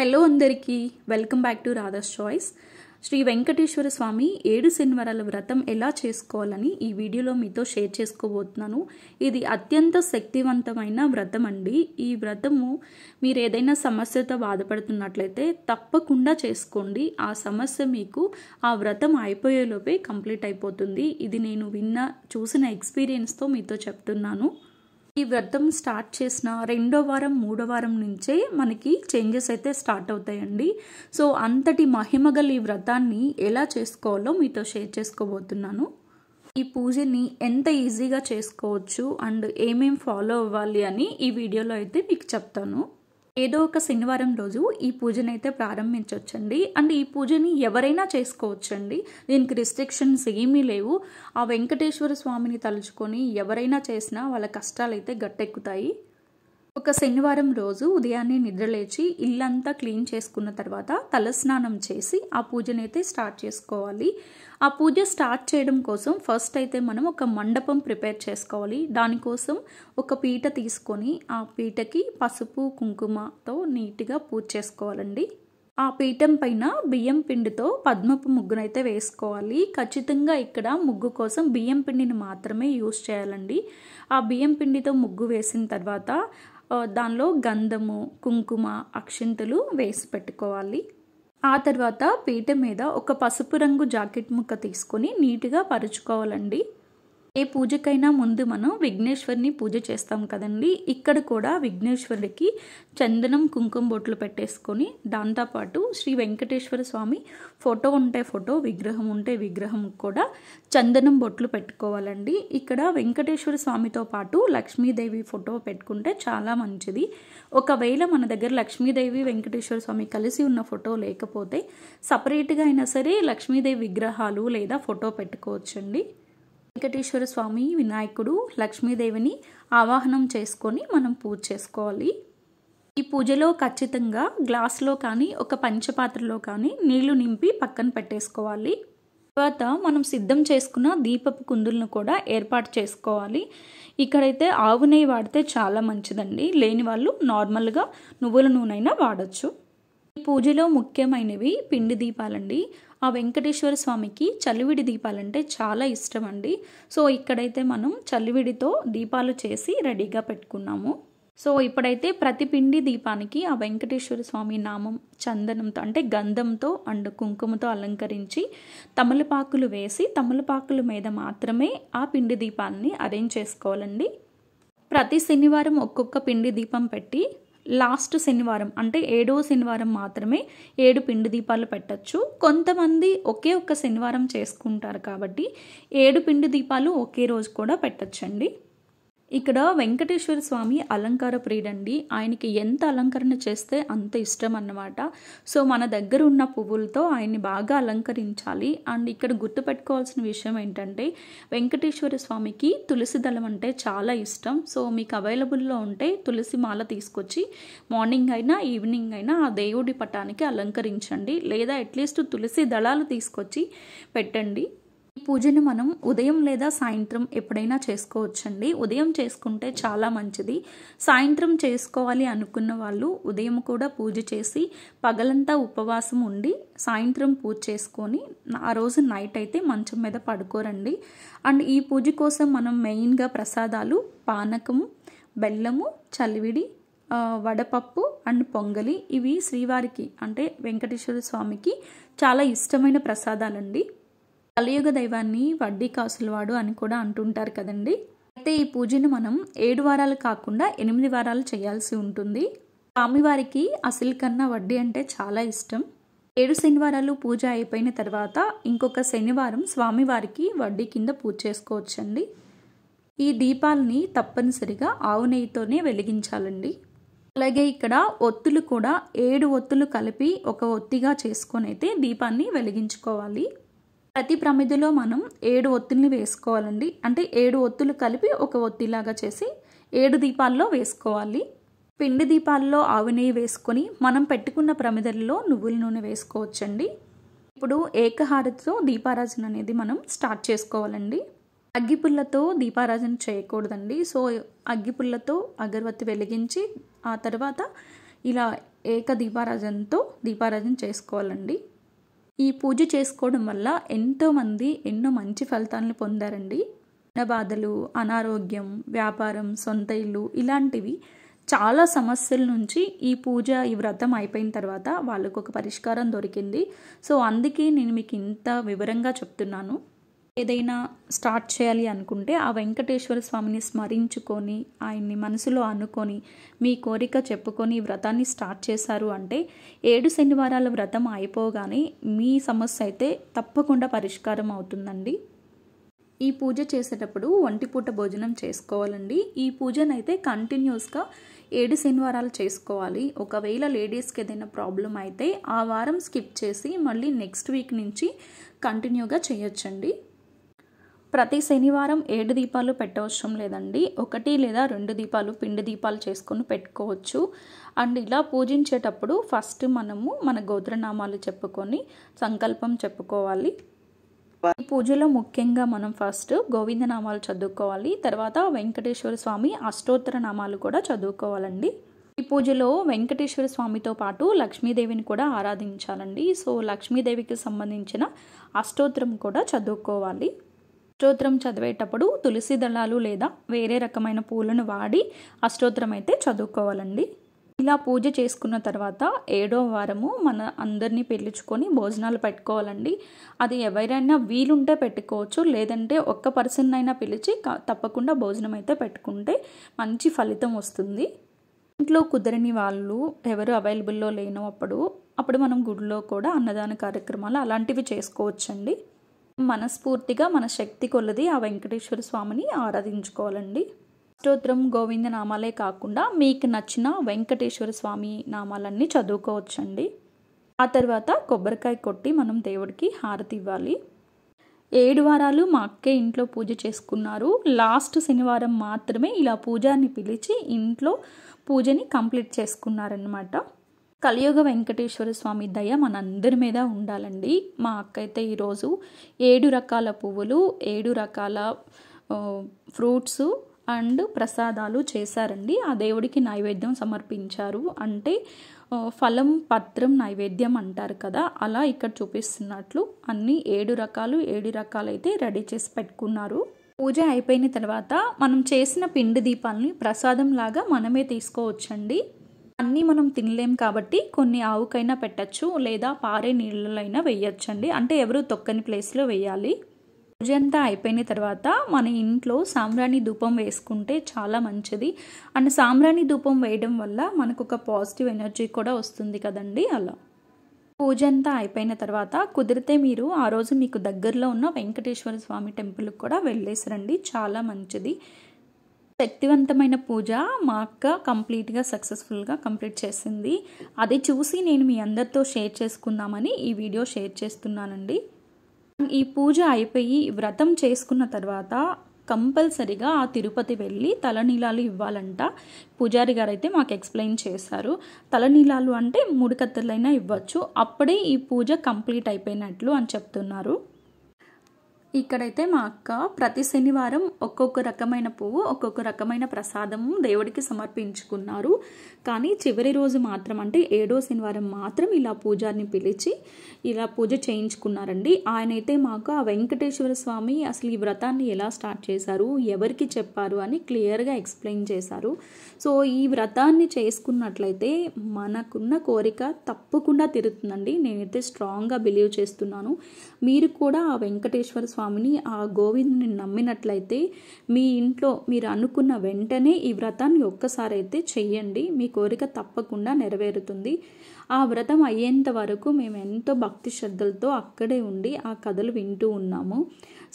hello అందరికీ welcome back to Radha's choice Shri Venkateswara Swamy ఏడు శనివారాల వ్రతం ఎలా చేసుకోవాలని ఈ వీడియోలో మీతో షేర్ చేసుకోబోతున్నాను ఇది అత్యంత శక్తివంతమైన వ్రతం అండి ఈ వ్రతము మీరు ఏదైనా సమస్యతో బాధపడుతున్నట్లయితే తప్పకుండా చేసుకోండి ఆ సమస్య మీకు ఆ వ్రతం అయిపోయేలోపే కంప్లీట్ అయిపోతుంది ఇది నేను విన్న చూసిన ఎక్స్పీరియన్స్తో మీతో చెప్తున్నాను ఈ వ్రతం స్టార్ట్ చేసిన రెండో వారం మూడో వారం నుంచే మనకి చేంజెస్ అయితే స్టార్ట్ అవుతాయండి సో అంతటి మహిమగల ఈ వ్రతాన్ని ఎలా చేసుకోవాలో మీతో షేర్ చేసుకోబోతున్నాను ఈ పూజని ఎంత ఈజీగా చేసుకోవచ్చు అండ్ ఏమేం ఫాలో అవ్వాలి అని ఈ వీడియోలో అయితే మీకు చెప్తాను ఏదో ఒక శనివారం రోజు ఈ పూజను అయితే ప్రారంభించవచ్చండి అండ్ ఈ పూజని ఎవరైనా చేసుకోవచ్చండి దీనికి రిస్ట్రిక్షన్స్ ఏమీ లేవు ఆ వెంకటేశ్వర స్వామిని తలుచుకొని ఎవరైనా చేసినా వాళ్ళ కష్టాలు అయితే గట్టెక్కుతాయి ఒక శనివారం రోజు ఉదయాన్నే నిద్రలేచి ఇల్లంతా క్లీన్ చేసుకున్న తర్వాత తలస్నానం చేసి ఆ పూజనైతే స్టార్ట్ చేసుకోవాలి ఆ పూజ స్టార్ట్ చేయడం కోసం ఫస్ట్ అయితే మనం ఒక మండపం ప్రిపేర్ చేసుకోవాలి దానికోసం ఒక పీట తీసుకొని ఆ పీటకి పసుపు కుంకుమతో నీట్గా పూజ చేసుకోవాలండి ఆ పీఠం పైన బియ్యం పిండితో పద్మపు ముగ్గునైతే వేసుకోవాలి ఖచ్చితంగా ఇక్కడ ముగ్గు కోసం బియ్యం పిండిని మాత్రమే యూస్ చేయాలండి ఆ బియ్యం పిండితో ముగ్గు వేసిన తర్వాత దానిలో గంధము కుంకుమ అక్షింతలు వేసి పెట్టుకోవాలి ఆ తర్వాత పీట మీద ఒక పసుపు రంగు జాకెట్ ముక్క తీసుకొని నీట్గా పరుచుకోవాలండి ఏ పూజకైనా ముందు మనం విఘ్నేశ్వరిని పూజ చేస్తాం కదండి ఇక్కడ కూడా విఘ్నేశ్వరుడికి చందనం కుంకుమ బొట్లు పెట్టేసుకొని దాంతోపాటు శ్రీ వెంకటేశ్వర స్వామి ఫోటో ఉంటే ఫోటో విగ్రహం ఉంటే విగ్రహం కూడా చందనం బొట్లు పెట్టుకోవాలండి ఇక్కడ వెంకటేశ్వర స్వామితో పాటు లక్ష్మీదేవి ఫోటో పెట్టుకుంటే చాలా మంచిది ఒకవేళ మన దగ్గర లక్ష్మీదేవి వెంకటేశ్వర స్వామి కలిసి ఉన్న ఫోటో లేకపోతే సపరేట్గా అయినా సరే లక్ష్మీదేవి విగ్రహాలు లేదా ఫోటో పెట్టుకోవచ్చండి వెంకటేశ్వర స్వామి వినాయకుడు లక్ష్మీదేవిని ఆవాహనం చేసుకొని మనం పూజ చేసుకోవాలి ఈ పూజలో ఖచ్చితంగా గ్లాస్లో కానీ ఒక పంచపాత్రలో కానీ నీళ్లు నింపి పక్కన పెట్టేసుకోవాలి తర్వాత మనం సిద్ధం చేసుకున్న దీపపు కుందులను కూడా ఏర్పాటు చేసుకోవాలి ఇక్కడైతే ఆవు నెయ్యి వాడితే చాలా మంచిదండి లేని వాళ్ళు నార్మల్గా నువ్వుల నూనె అయినా వాడచ్చు ఈ పూజలో ముఖ్యమైనవి పిండి దీపాలండి ఆ వెంకటేశ్వర స్వామికి చలివిడి దీపాలంటే చాలా ఇష్టం అండి సో ఇక్కడైతే మనం చలివిడితో దీపాలు చేసి రెడీగా పెట్టుకున్నాము సో ఇప్పుడైతే ప్రతి పిండి దీపానికి ఆ వెంకటేశ్వర స్వామి నామం చందనంతో అంటే గంధంతో అండ్ కుంకుమతో అలంకరించి తమలపాకులు వేసి తమలపాకుల మీద మాత్రమే ఆ పిండి దీపాలని అరేంజ్ చేసుకోవాలండి ప్రతి శనివారం ఒక్కొక్క పిండి దీపం పెట్టి లాస్ట్ శనివారం అంటే ఏడో శనివారం మాత్రమే ఏడు పిండి దీపాలు పెట్టచ్చు కొంతమంది ఒకే ఒక్క శనివారం చేసుకుంటారు కాబట్టి ఏడు పిండి దీపాలు ఒకే రోజు కూడా పెట్టచ్చండి ఇక్కడ వెంకటేశ్వర స్వామి అలంకార ప్రియుడండి ఆయనకి ఎంత అలంకరణ చేస్తే అంత ఇష్టం అన్నమాట సో మన దగ్గర ఉన్న పువ్వులతో ఆయన్ని బాగా అలంకరించాలి అండ్ ఇక్కడ గుర్తుపెట్టుకోవాల్సిన విషయం ఏంటంటే వెంకటేశ్వర స్వామికి తులసి దళం అంటే చాలా ఇష్టం సో మీకు అవైలబుల్లో ఉంటే తులసి మాల తీసుకొచ్చి మార్నింగ్ అయినా ఈవినింగ్ అయినా ఆ దేవుడి పటానికి అలంకరించండి లేదా అట్లీస్ట్ తులసి దళాలు తీసుకొచ్చి పెట్టండి ఈ పూజను మనం ఉదయం లేదా సాయంత్రం ఎప్పుడైనా చేసుకోవచ్చండి ఉదయం చేసుకుంటే చాలా మంచిది సాయంత్రం చేసుకోవాలి అనుకున్న వాళ్ళు ఉదయం కూడా పూజ చేసి పగలంతా ఉపవాసం ఉండి సాయంత్రం పూజ చేసుకొని ఆ రోజు నైట్ అయితే మంచం మీద పడుకోరండి అండ్ ఈ పూజ కోసం మనం మెయిన్గా ప్రసాదాలు పానకము బెల్లము చలివిడి వడపప్పు అండ్ పొంగలి ఇవి శ్రీవారికి అంటే వెంకటేశ్వర స్వామికి చాలా ఇష్టమైన ప్రసాదాలండి కలియుగ దైవాన్ని వడ్డీ కాసులవాడు అని కూడా అంటుంటారు కదండి అయితే ఈ పూజను మనం ఏడు వారాలు కాకుండా ఎనిమిది వారాలు చేయాల్సి ఉంటుంది స్వామివారికి అసలు కన్నా వడ్డీ అంటే చాలా ఇష్టం ఏడు శనివారాలు పూజ అయిపోయిన తర్వాత ఇంకొక శనివారం స్వామివారికి వడ్డీ కింద పూజ చేసుకోవచ్చండి ఈ దీపాలని తప్పనిసరిగా ఆవు నెయ్యితోనే వెలిగించాలండి అలాగే ఇక్కడ ఒత్తులు కూడా ఏడు ఒత్తులు కలిపి ఒక ఒత్తిగా చేసుకొని అయితే దీపాన్ని వెలిగించుకోవాలి ప్రతి ప్రమిదిలో మనం ఏడు ఒత్తిల్ని వేసుకోవాలండి అంటే ఏడు ఒత్తులు కలిపి ఒక ఒత్తిలాగా చేసి ఏడు దీపాల్లో వేసుకోవాలి పిండి దీపాల్లో ఆవు నెయ్యి వేసుకొని మనం పెట్టుకున్న ప్రమిదల్లో నువ్వుల నూనె వేసుకోవచ్చండి ఇప్పుడు ఏకహారతితో దీపారాజన అనేది మనం స్టార్ట్ చేసుకోవాలండి అగ్గిపుల్లతో దీపారాజన చేయకూడదండి సో అగ్గిపుల్లతో అగరవత్తి వెలిగించి ఆ తర్వాత ఇలా ఏక దీపారాజనతో దీపారాజన చేసుకోవాలండి ఈ పూజ చేసుకోవడం వల్ల ఎంతోమంది ఎన్నో మంచి ఫలితాలను పొందారండి బాధలు అనారోగ్యం వ్యాపారం సొంత ఇల్లు ఇలాంటివి చాలా సమస్యల నుంచి ఈ పూజ ఈ వ్రతం అయిపోయిన తర్వాత వాళ్ళకు ఒక పరిష్కారం దొరికింది సో అందుకే నేను మీకు ఇంత వివరంగా చెప్తున్నాను ఏదైనా స్టార్ట్ చేయాలి అనుకుంటే ఆ వెంకటేశ్వర స్వామిని స్మరించుకొని ఆయన్ని మనసులో అనుకొని మీ కోరిక చెప్పుకొని వ్రతాన్ని స్టార్ట్ చేశారు అంటే ఏడు శనివారాల వ్రతం అయిపోగానే మీ సమస్య అయితే తప్పకుండా పరిష్కారం అవుతుందండి ఈ పూజ చేసేటప్పుడు ఒంటిపూట భోజనం చేసుకోవాలండి ఈ అయితే కంటిన్యూస్గా ఏడు శనివారాలు చేసుకోవాలి ఒకవేళ లేడీస్కి ఏదైనా ప్రాబ్లం అయితే ఆ వారం స్కిప్ చేసి మళ్ళీ నెక్స్ట్ వీక్ నుంచి కంటిన్యూగా చేయొచ్చండి ప్రతి శనివారం ఏడు దీపాలు పెట్టవసరం లేదండి ఒకటి లేదా రెండు దీపాలు పిండి దీపాలు చేసుకొని పెట్టుకోవచ్చు అండ్ ఇలా పూజించేటప్పుడు ఫస్ట్ మనము మన గోత్రనామాలు చెప్పుకొని సంకల్పం చెప్పుకోవాలి ఈ పూజలో ముఖ్యంగా మనం ఫస్ట్ గోవిందనామాలు చదువుకోవాలి తర్వాత వెంకటేశ్వర స్వామి అష్టోత్తర నామాలు కూడా చదువుకోవాలండి ఈ పూజలో వెంకటేశ్వర స్వామితో పాటు లక్ష్మీదేవిని కూడా ఆరాధించాలండి సో లక్ష్మీదేవికి సంబంధించిన అష్టోత్తరం కూడా చదువుకోవాలి అష్టోత్తరం చదివేటప్పుడు తులసి దళాలు లేదా వేరే రకమైన పూలను వాడి అష్టోత్తరం అయితే చదువుకోవాలండి ఇలా పూజ చేసుకున్న తర్వాత ఏడో వారము మన అందరినీ పిలుచుకొని భోజనాలు పెట్టుకోవాలండి అది ఎవరైనా వీలుంటే పెట్టుకోవచ్చు లేదంటే ఒక్క పర్సన్ అయినా పిలిచి తప్పకుండా భోజనం అయితే పెట్టుకుంటే మంచి ఫలితం వస్తుంది ఇంట్లో కుదరని వాళ్ళు ఎవరు అవైలబుల్లో లేనప్పుడు అప్పుడు మనం గుడిలో కూడా అన్నదాన కార్యక్రమాలు అలాంటివి చేసుకోవచ్చండి మనస్ఫూర్తిగా మన శక్తి కొలది ఆ వెంకటేశ్వర స్వామిని ఆరాధించుకోవాలండి అష్టోత్తరం గోవింద నామాలే కాకుండా మీకు నచ్చిన వెంకటేశ్వర స్వామి నామాలన్నీ చదువుకోవచ్చండి ఆ తర్వాత కొబ్బరికాయ కొట్టి మనం దేవుడికి హారతి ఇవ్వాలి ఏడు వారాలు మా అక్కే ఇంట్లో పూజ చేసుకున్నారు లాస్ట్ శనివారం మాత్రమే ఇలా పూజాన్ని పిలిచి ఇంట్లో పూజని కంప్లీట్ చేసుకున్నారనమాట కలియుగ వెంకటేశ్వర స్వామి దయ మనందరి మీద ఉండాలండి మా అక్క అయితే ఈరోజు ఏడు రకాల పువ్వులు ఏడు రకాల ఫ్రూట్స్ అండ్ ప్రసాదాలు చేశారండి ఆ దేవుడికి నైవేద్యం సమర్పించారు అంటే ఫలం పత్రం నైవేద్యం అంటారు కదా అలా ఇక్కడ చూపిస్తున్నట్లు అన్ని ఏడు రకాలు ఏడు రకాలైతే రెడీ చేసి పెట్టుకున్నారు పూజ అయిపోయిన తర్వాత మనం చేసిన పిండి దీపాలని ప్రసాదం లాగా మనమే తీసుకోవచ్చండి అన్నీ మనం తినలేం కాబట్టి కొన్ని ఆవుకైనా పెట్టచ్చు లేదా పారే అయినా వేయచ్చండి అంటే ఎవరు తొక్కని ప్లేస్లో వేయాలి పూజ అంతా అయిపోయిన తర్వాత మన ఇంట్లో సాంబ్రాణి ధూపం వేసుకుంటే చాలా మంచిది అండ్ సాంబ్రాణి ధూపం వేయడం వల్ల మనకు ఒక పాజిటివ్ ఎనర్జీ కూడా వస్తుంది కదండి అలా పూజ అంతా అయిపోయిన తర్వాత కుదిరితే మీరు ఆ రోజు మీకు దగ్గరలో ఉన్న వెంకటేశ్వర స్వామి టెంపుల్కి కూడా వెళ్ళేసరండి చాలా మంచిది శక్తివంతమైన పూజ మా అక్క కంప్లీట్గా సక్సెస్ఫుల్గా కంప్లీట్ చేసింది అది చూసి నేను మీ అందరితో షేర్ చేసుకుందామని ఈ వీడియో షేర్ చేస్తున్నానండి ఈ పూజ అయిపోయి వ్రతం చేసుకున్న తర్వాత కంపల్సరిగా ఆ తిరుపతి వెళ్ళి తలనీలాలు ఇవ్వాలంట పూజారి గారు అయితే మాకు ఎక్స్ప్లెయిన్ చేశారు తలనీలాలు అంటే ముడికత్తెలైనా ఇవ్వచ్చు అప్పుడే ఈ పూజ కంప్లీట్ అయిపోయినట్లు అని చెప్తున్నారు ఇక్కడైతే మా అక్క ప్రతి శనివారం ఒక్కొక్క రకమైన పువ్వు ఒక్కొక్క రకమైన ప్రసాదము దేవుడికి సమర్పించుకున్నారు కానీ చివరి రోజు మాత్రం అంటే ఏడో శనివారం మాత్రం ఇలా పూజారిని పిలిచి ఇలా పూజ చేయించుకున్నారండి ఆయనైతే మాకు ఆ వెంకటేశ్వర స్వామి అసలు ఈ వ్రతాన్ని ఎలా స్టార్ట్ చేశారు ఎవరికి చెప్పారు అని క్లియర్గా ఎక్స్ప్లెయిన్ చేశారు సో ఈ వ్రతాన్ని చేసుకున్నట్లయితే మనకున్న కోరిక తప్పకుండా తిరుగుతుందండి నేనైతే స్ట్రాంగ్గా బిలీవ్ చేస్తున్నాను మీరు కూడా ఆ వెంకటేశ్వర స్వామిని ఆ గోవిందుని నమ్మినట్లయితే మీ ఇంట్లో మీరు అనుకున్న వెంటనే ఈ వ్రతాన్ని ఒక్కసారైతే చెయ్యండి మీ కోరిక తప్పకుండా నెరవేరుతుంది ఆ వ్రతం అయ్యేంత వరకు మేము ఎంతో భక్తి శ్రద్ధలతో అక్కడే ఉండి ఆ కథలు వింటూ ఉన్నాము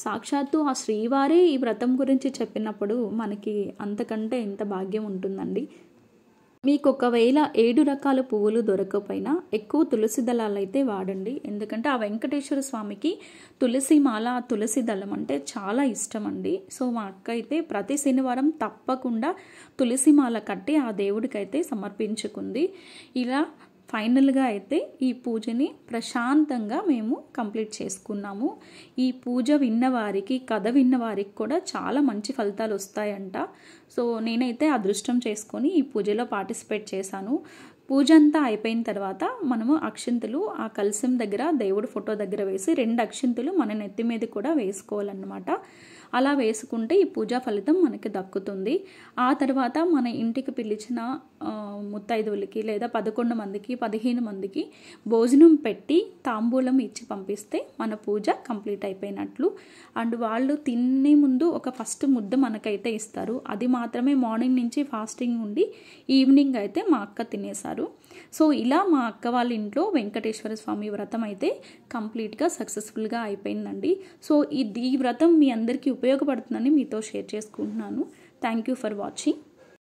సాక్షాత్తు ఆ శ్రీవారే ఈ వ్రతం గురించి చెప్పినప్పుడు మనకి అంతకంటే ఎంత భాగ్యం ఉంటుందండి మీకు ఒకవేళ ఏడు రకాల పువ్వులు దొరకకపోయినా ఎక్కువ తులసి దళాలు అయితే వాడండి ఎందుకంటే ఆ వెంకటేశ్వర స్వామికి తులసి మాల తులసి దళం అంటే చాలా ఇష్టం అండి సో మా అక్క అయితే ప్రతి శనివారం తప్పకుండా తులసి మాల కట్టి ఆ దేవుడికైతే సమర్పించుకుంది ఇలా ఫైనల్గా అయితే ఈ పూజని ప్రశాంతంగా మేము కంప్లీట్ చేసుకున్నాము ఈ పూజ విన్నవారికి కథ విన్నవారికి కూడా చాలా మంచి ఫలితాలు వస్తాయంట సో నేనైతే అదృష్టం చేసుకొని ఈ పూజలో పార్టిసిపేట్ చేశాను పూజ అంతా అయిపోయిన తర్వాత మనము అక్షింతలు ఆ కలశం దగ్గర దేవుడు ఫోటో దగ్గర వేసి రెండు అక్షింతలు మన నెత్తి మీద కూడా వేసుకోవాలన్నమాట అలా వేసుకుంటే ఈ పూజా ఫలితం మనకి దక్కుతుంది ఆ తర్వాత మన ఇంటికి పిలిచిన ముత్తైదువులకి లేదా పదకొండు మందికి పదిహేను మందికి భోజనం పెట్టి తాంబూలం ఇచ్చి పంపిస్తే మన పూజ కంప్లీట్ అయిపోయినట్లు అండ్ వాళ్ళు తినే ముందు ఒక ఫస్ట్ ముద్ద మనకైతే ఇస్తారు అది మాత్రమే మార్నింగ్ నుంచి ఫాస్టింగ్ ఉండి ఈవినింగ్ అయితే మా అక్క తినేశారు సో ఇలా మా అక్క వాళ్ళ ఇంట్లో వెంకటేశ్వర స్వామి వ్రతం అయితే కంప్లీట్గా సక్సెస్ఫుల్గా అయిపోయిందండి సో ఈ ఈ వ్రతం మీ అందరికీ ఉపయోగపడుతుందని మీతో షేర్ చేసుకుంటున్నాను థ్యాంక్ యూ ఫర్ వాచింగ్